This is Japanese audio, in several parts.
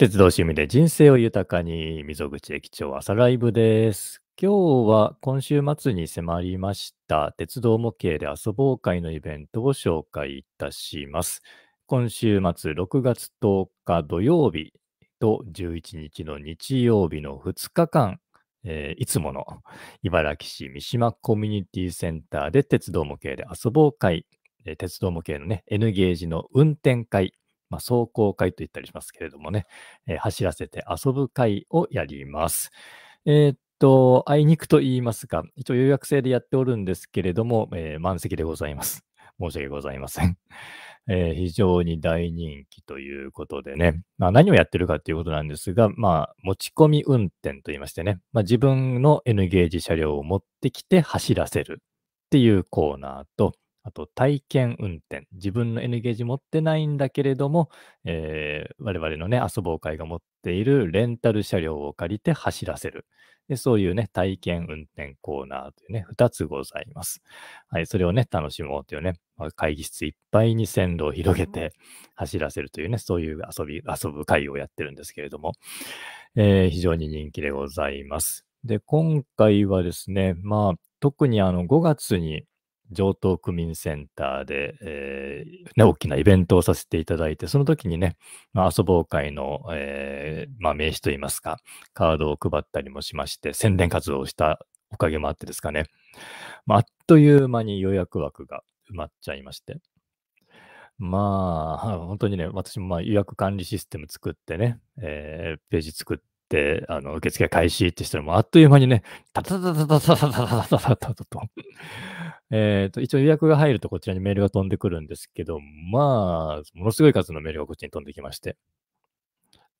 鉄道趣味で人生を豊かに、溝口駅長朝ライブです。今日は今週末に迫りました鉄道模型で遊ぼう会のイベントを紹介いたします。今週末6月10日土曜日と11日の日曜日の2日間、えー、いつもの茨城市三島コミュニティセンターで鉄道模型で遊ぼう会、鉄道模型のね、N ゲージの運転会、まあ、走行会と言ったりしますけれどもね、えー、走らせて遊ぶ会をやります。えー、っと、あいにくと言いますか、一応予約制でやっておるんですけれども、えー、満席でございます。申し訳ございません。えー、非常に大人気ということでね、まあ、何をやってるかということなんですが、まあ、持ち込み運転と言いましてね、まあ、自分の N ゲージ車両を持ってきて走らせるっていうコーナーと、あと体験運転。自分の N ゲージ持ってないんだけれども、えー、我々のね、遊ぼう会が持っているレンタル車両を借りて走らせる。でそういうね、体験運転コーナーというね、二つございます。はい、それをね、楽しもうというね、まあ、会議室いっぱいに線路を広げて走らせるというね、そういう遊び、遊ぶ会をやってるんですけれども、えー、非常に人気でございます。で、今回はですね、まあ、特にあの5月に上東区民センターで、えーね、大きなイベントをさせていただいて、その時にね、まあ、遊ぼう会の、えー、まあ、名刺といいますか、カードを配ったりもしまして、宣伝活動をしたおかげもあってですかね、まあ、あっという間に予約枠が埋まっちゃいまして、まあ、本当にね、私もまあ予約管理システム作ってね、えー、ページ作って、あの、受付開始ってしたら、もうあっという間にね、タタタタタタタタタタタタと、えっ、ー、と、一応予約が入るとこちらにメールが飛んでくるんですけど、まあ、ものすごい数のメールがこっちに飛んできまして、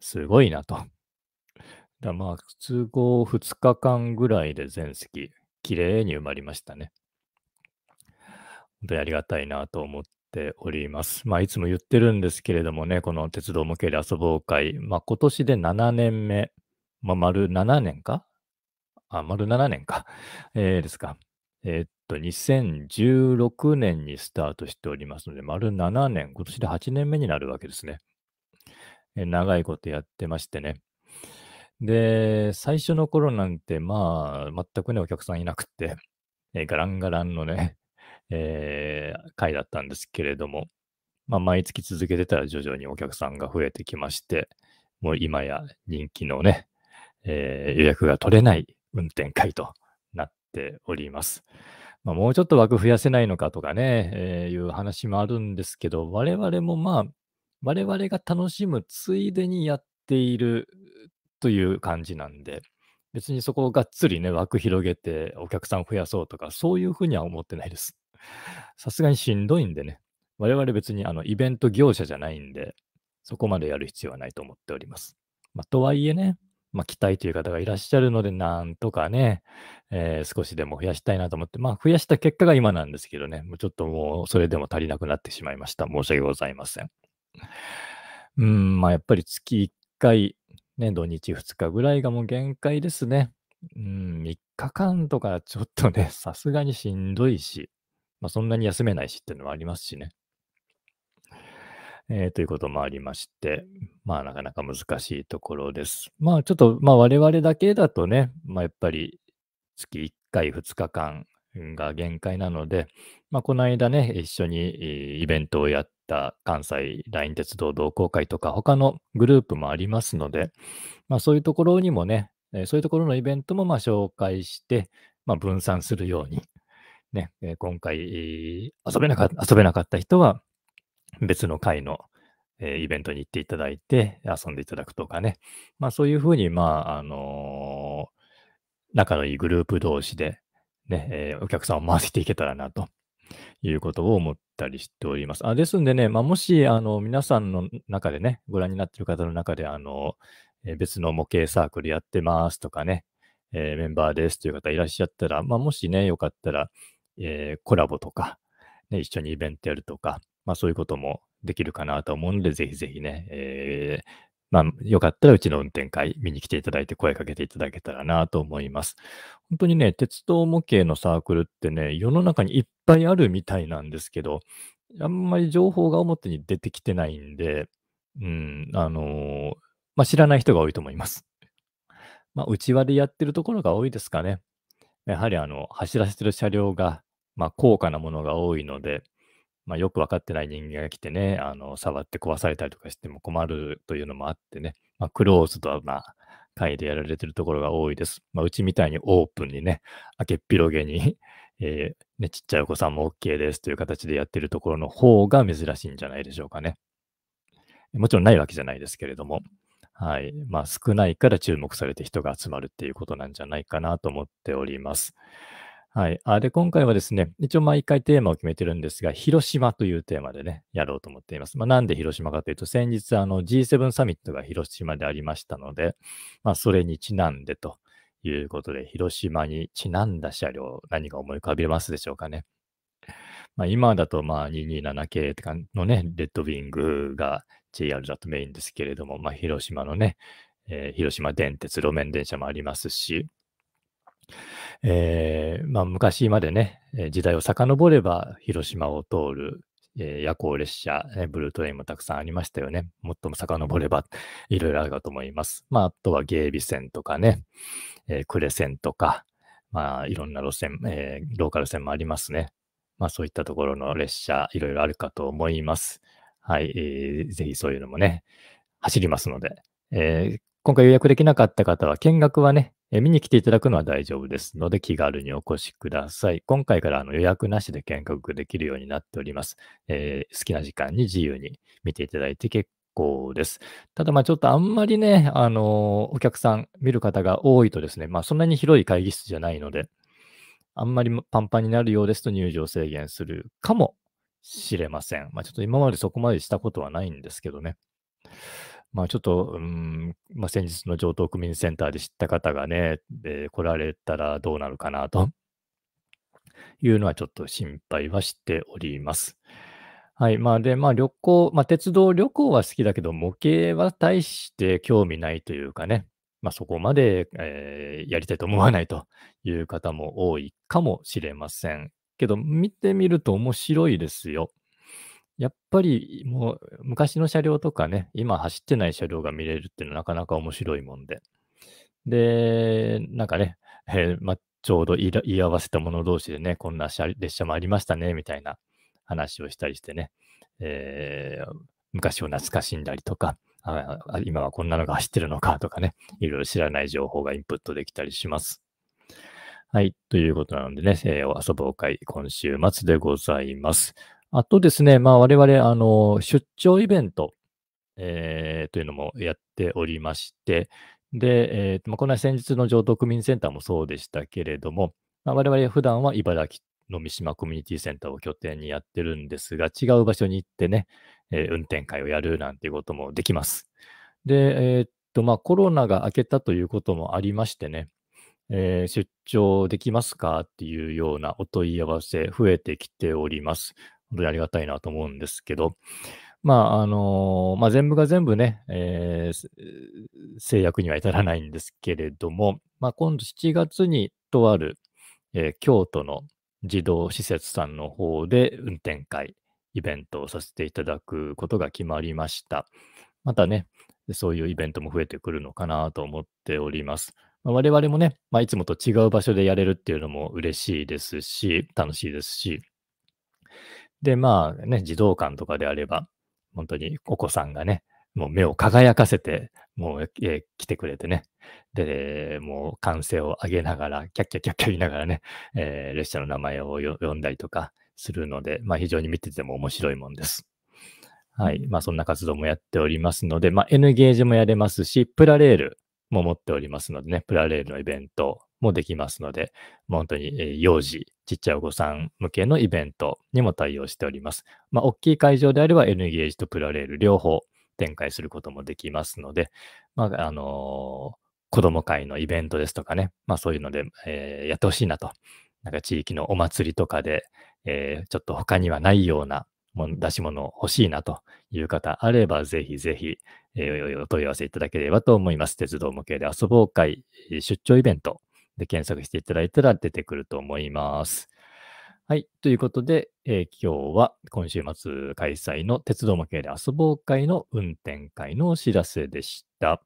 すごいなと。だまあ、通行2日間ぐらいで全席、綺麗に埋まりましたね。本当にありがたいなと思っております。まあ、いつも言ってるんですけれどもね、この鉄道模型で遊ぼう会、まあ、今年で7年目、まあ、丸7年かあ、丸7年か、えー、ですか。えー、と、2016年にスタートしておりますので、丸7年、今年で8年目になるわけですね。長いことやってましてね。で、最初の頃なんて、まあ、全くね、お客さんいなくて、えガランガランのね、えー、回だったんですけれども、まあ、毎月続けてたら徐々にお客さんが増えてきまして、もう今や人気のね、えー、予約が取れない運転会となっております。まあ、もうちょっと枠増やせないのかとかね、えー、いう話もあるんですけど、我々もまあ、我々が楽しむついでにやっているという感じなんで、別にそこをがっつりね、枠広げてお客さん増やそうとか、そういうふうには思ってないです。さすがにしんどいんでね、我々別にあのイベント業者じゃないんで、そこまでやる必要はないと思っております。まあ、とはいえね、まあ、期待という方がいらっしゃるので、なんとかね、えー、少しでも増やしたいなと思って、まあ、増やした結果が今なんですけどね、もうちょっともうそれでも足りなくなってしまいました。申し訳ございません。うん、まあ、やっぱり月1回、ね、土日2日ぐらいがもう限界ですね。うん、3日間とかちょっとね、さすがにしんどいし、まあ、そんなに休めないしっていうのはありますしね。えー、ということもありまして、まあなかなか難しいところです。まあちょっと、まあ我々だけだとね、まあやっぱり月1回2日間が限界なので、まあこの間ね、一緒にイベントをやった関西ライン鉄道同好会とか他のグループもありますので、まあそういうところにもね、そういうところのイベントもまあ紹介して、まあ、分散するように、ね、今回遊べなか遊べなかった人は、別の回の、えー、イベントに行っていただいて遊んでいただくとかね。まあそういうふうに、まあ、あのー、仲のいいグループ同士でね、えー、お客さんを回していけたらなということを思ったりしております。あですんでね、まあ、もし、あの、皆さんの中でね、ご覧になってる方の中で、あの、え別の模型サークルやってますとかね、えメンバーですという方いらっしゃったら、まあ、もしね、よかったら、えコラボとか、ね、一緒にイベントやるとか、まあそういうこともできるかなと思うので、ぜひぜひね、えー、まあよかったらうちの運転会見に来ていただいて声かけていただけたらなと思います。本当にね、鉄道模型のサークルってね、世の中にいっぱいあるみたいなんですけど、あんまり情報が表に出てきてないんで、うん、あのー、まあ、知らない人が多いと思います。まあ、内輪でやってるところが多いですかね。やはりあの、走らせてる車両が、まあ、高価なものが多いので、まあ、よく分かってない人間が来てね、あの触って壊されたりとかしても困るというのもあってね、まあ、クローズドはまあ、会でやられてるところが多いです。まあ、うちみたいにオープンにね、開けっ広げに えー、ね、ちっちゃいお子さんも OK ですという形でやってるところの方が珍しいんじゃないでしょうかね。もちろんないわけじゃないですけれども、はい。まあ、少ないから注目されて人が集まるっていうことなんじゃないかなと思っております。はい。あで、今回はですね、一応毎回テーマを決めてるんですが、広島というテーマでね、やろうと思っています。まあ、なんで広島かというと、先日あの G7 サミットが広島でありましたので、まあ、それにちなんでということで、広島にちなんだ車両、何が思い浮かびますでしょうかね。まあ、今だとまあ227系ってかのね、レッドウィングが JR だとメインですけれども、まあ、広島のね、えー、広島電鉄、路面電車もありますし、えー、まあ、昔までね、時代を遡れば、広島を通る、えー、夜行列車、ね、ブルートレインもたくさんありましたよね。もっとも遡れば、いろいろあるかと思います。まあ、あとは芸備線とかね、えー、呉線とか、まあ、いろんな路線、えー、ローカル線もありますね。まあ、そういったところの列車、いろいろあるかと思います。はい、えー、ぜひそういうのもね、走りますので、えー、今回予約できなかった方は見学はね、え見に来ていただくのは大丈夫ですので、気軽にお越しください。今回からあの予約なしで見学できるようになっております。えー、好きな時間に自由に見ていただいて結構です。ただ、まちょっとあんまりね、あのー、お客さん、見る方が多いとですね、まあそんなに広い会議室じゃないので、あんまりパンパンになるようですと入場制限するかもしれません。まあちょっと今までそこまでしたことはないんですけどね。まあ、ちょっと、うんまあ、先日の城東区民センターで知った方がね、えー、来られたらどうなるかなと いうのはちょっと心配はしております。はい。まあ、で、まあ、旅行、まあ、鉄道旅行は好きだけど、模型は大して興味ないというかね、まあ、そこまで、えー、やりたいと思わないという方も多いかもしれません。けど、見てみると面白いですよ。やっぱりもう昔の車両とかね、今走ってない車両が見れるっていうのはなかなか面白いもんで。で、なんかね、えー、ま、ちょうど言い合わせた者同士でね、こんな列車もありましたね、みたいな話をしたりしてね、えー、昔を懐かしんだりとか、今はこんなのが走ってるのかとかね、いろいろ知らない情報がインプットできたりします。はい。ということなのでね、えー、遊ぼう会、今週末でございます。あとですね、まあ、我々、あの、出張イベント、えー、というのもやっておりまして、で、えー、まあ、この先日の城東区民センターもそうでしたけれども、まあ、我々普段は茨城の三島コミュニティセンターを拠点にやってるんですが、違う場所に行ってね、えー、運転会をやるなんていうこともできます。で、えー、っと、まあ、コロナが明けたということもありましてね、えー、出張できますかっていうようなお問い合わせ増えてきております。当にありがたいなと思うんですけど、まあ、あの、まあ、全部が全部ね、えー、制約には至らないんですけれども、まあ、今度7月にとある、えー、京都の児童施設さんの方で運転会、イベントをさせていただくことが決まりました。またね、そういうイベントも増えてくるのかなと思っております。まあ、我々もね、まあ、いつもと違う場所でやれるっていうのも嬉しいですし、楽しいですし、で、まあね、児童館とかであれば、本当にお子さんがね、もう目を輝かせて、もう、え来てくれてね。で、もう歓声を上げながら、キャッキャキャッキャ言いながらね、えー、列車の名前を呼んだりとかするので、まあ非常に見てても面白いもんです。はい。まあそんな活動もやっておりますので、まあ N ゲージもやれますし、プラレールも持っておりますのでね、プラレールのイベントもできますので、もう本当に幼児、ちっちゃいお子さん向けのイベントにも対応しております。まあ、大きい会場であれば N ゲージとプラレール両方展開することもできますので、まあ、あのー、子供会のイベントですとかね、まあそういうので、えー、やってほしいなと。なんか地域のお祭りとかで、えー、ちょっと他にはないような出し物欲しいなという方あれば、ぜひぜひ、えー、お問い合わせいただければと思います。鉄道模型で遊ぼう会、出張イベントで検索していただいたら出てくると思います。はい。ということで、えー、今日は今週末開催の鉄道模型で遊ぼう会の運転会のお知らせでした。